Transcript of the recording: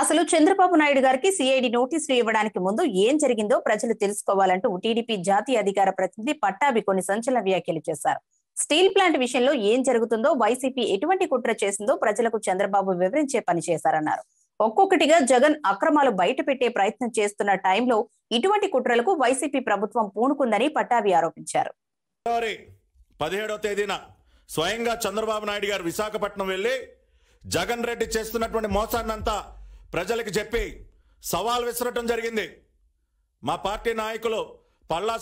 అసలు చంద్రబాబు నాయుడు గారికి సిఐడి నోటీసులు ఇవ్వడానికి ముందు ఏం జరిగిందో ప్రజలు తెలుసుకోవాలంటూ టీడీపీ జాతీయ అధికార ప్రతినిధి పట్టాభి కొన్ని సంచలన వ్యాఖ్యలు చేశారు స్టీల్ ప్లాంట్ విషయంలో ఏం జరుగుతుందో వైసీపీ ఎటువంటి కుట్ర చేసిందో ప్రజలకు చంద్రబాబు వివరించే పని చేశారన్నారు ఒక్కొక్కటిగా జగన్ అక్రమాలు బయట పెట్టే ప్రయత్నం చేస్తున్న టైంలో ఇటువంటి కుట్రలకు వైసీపీ ప్రభుత్వం పూనుకుందని పట్టాభి ఆరోపించారు ఫిబ్రవరి పదిహేడో తేదీన స్వయంగా చంద్రబాబు నాయుడు గారు విశాఖపట్నం వెళ్లి జగన్ రెడ్డి చేస్తున్నటువంటి మోసాన్నంతా ప్రజలకు చెప్పి సవాల్ విసరటం జరిగింది మా పార్టీ నాయకులు పల్లా